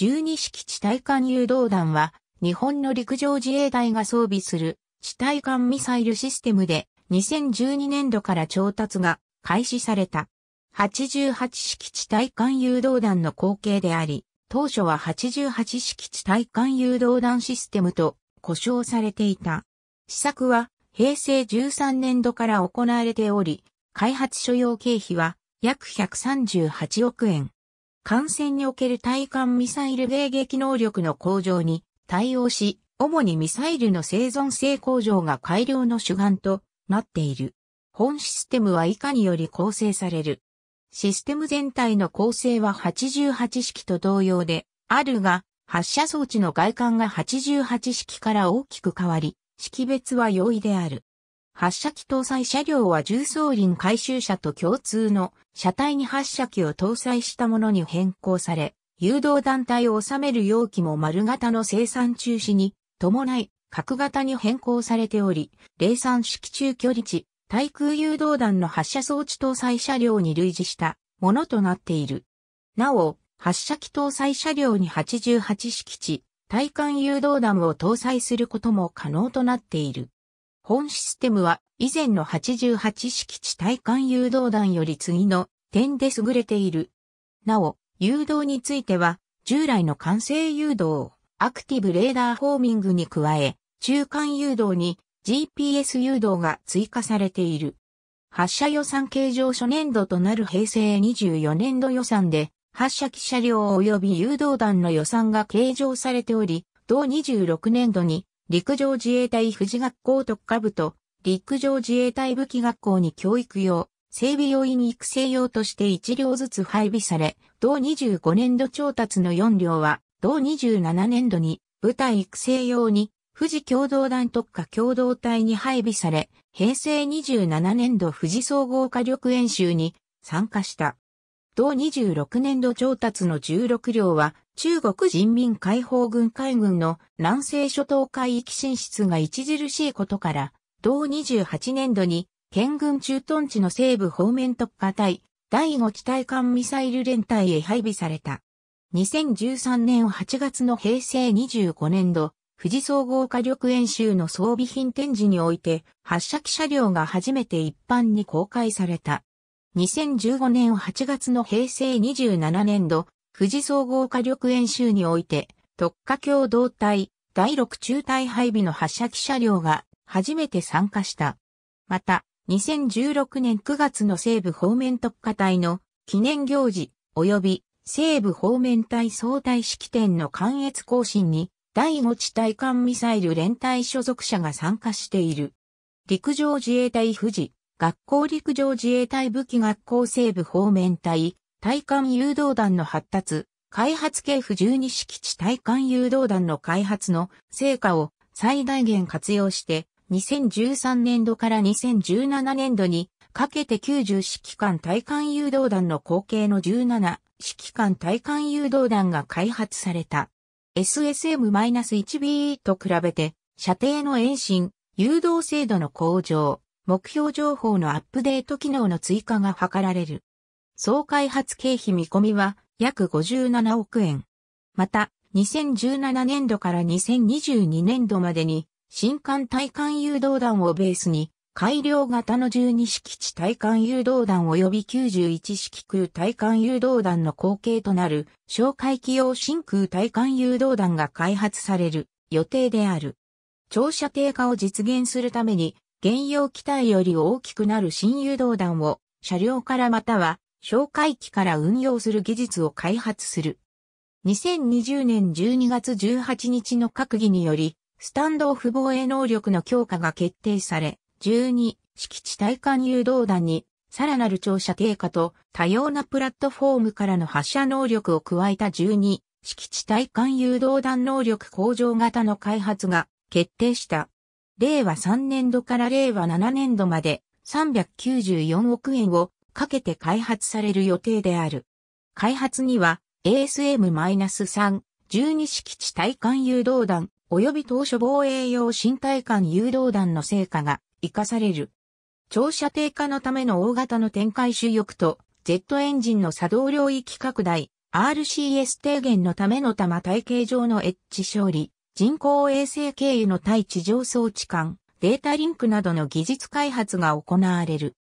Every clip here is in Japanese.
12式地対艦誘導弾は、日本の陸上自衛隊が装備する地対艦ミサイルシステムで、2012年度から調達が開始された。88式地対艦誘導弾の後継であり、当初は88式地対艦誘導弾システムと呼称されていた。試作は平成13年度から行われており、開発所要経費は約138億円。艦船における対艦ミサイル迎撃能力の向上に対応し、主にミサイルの生存性向上が改良の主眼となっている。本システムは以下により構成される。システム全体の構成は88式と同様で、あるが、発射装置の外観が88式から大きく変わり、識別は容易である。発射機搭載車両は重装輪回収車と共通の車体に発射機を搭載したものに変更され、誘導団体を収める容器も丸型の生産中止に伴い角型に変更されており、零三式中距離地、対空誘導弾の発射装置搭載車両に類似したものとなっている。なお、発射機搭載車両に88式地、対艦誘導弾を搭載することも可能となっている。本システムは以前の88式地対艦誘導弾より次の点で優れている。なお、誘導については、従来の完成誘導、アクティブレーダーホーミングに加え、中間誘導に GPS 誘導が追加されている。発射予算計上初年度となる平成24年度予算で、発射機車両及び誘導弾の予算が計上されており、同26年度に陸上自衛隊富士学校特化部と陸上自衛隊武器学校に教育用、整備要員育成用として1両ずつ配備され、同25年度調達の4両は、同27年度に部隊育成用に富士共同団特化共同体に配備され、平成27年度富士総合火力演習に参加した。同26年度調達の16両は、中国人民解放軍海軍の南西諸島海域進出が著しいことから、同28年度に、県軍駐屯地の西部方面特化隊、第5地対艦ミサイル連隊へ配備された。2013年8月の平成25年度、富士総合火力演習の装備品展示において、発射機車両が初めて一般に公開された。2015年8月の平成27年度、富士総合火力演習において、特化共同体、第6中隊配備の発射機車両が初めて参加した。また、2016年9月の西部方面特化隊の記念行事及び西部方面隊総隊式典の関越更新に第5地対艦ミサイル連隊所属者が参加している。陸上自衛隊富士学校陸上自衛隊武器学校西部方面隊、対艦誘導弾の発達、開発系府12式地対艦誘導弾の開発の成果を最大限活用して、2013年度から2017年度にかけて90式艦対艦誘導弾の後継の17式艦対艦誘導弾が開発された。SSM-1B と比べて射程の延伸、誘導精度の向上、目標情報のアップデート機能の追加が図られる。総開発経費見込みは約57億円。また、2017年度から2022年度までに、新艦対艦誘導弾をベースに、改良型の12式地対艦誘導弾及び91式空対艦誘導弾の後継となる、哨戒機用新空対艦誘導弾が開発される予定である。長射程化を実現するために、原用機体より大きくなる新誘導弾を車両からまたは哨戒機から運用する技術を開発する。2020年12月18日の閣議により、スタンドオフ防衛能力の強化が決定され、12式地対艦誘導弾にさらなる長射低下と多様なプラットフォームからの発射能力を加えた12式地対艦誘導弾能力向上型の開発が決定した。令和3年度から令和7年度まで394億円をかけて開発される予定である。開発には ASM-3、12式地対艦誘導弾及び当初防衛用新対艦誘導弾の成果が活かされる。長射程化のための大型の展開主翼と、Z エンジンの作動領域拡大、RCS 低減のための弾体系上のエッジ勝利、人工衛星経由の対地上装置間、データリンクなどの技術開発が行われる。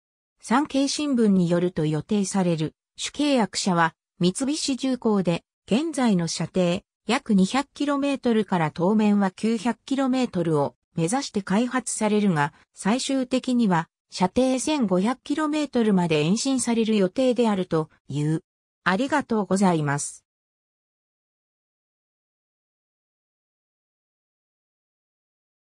産経新聞によると予定される、主契約者は、三菱重工で、現在の射程、約 200km から当面は 900km を目指して開発されるが、最終的には射程 1500km まで延伸される予定であるという。ありがとうございます。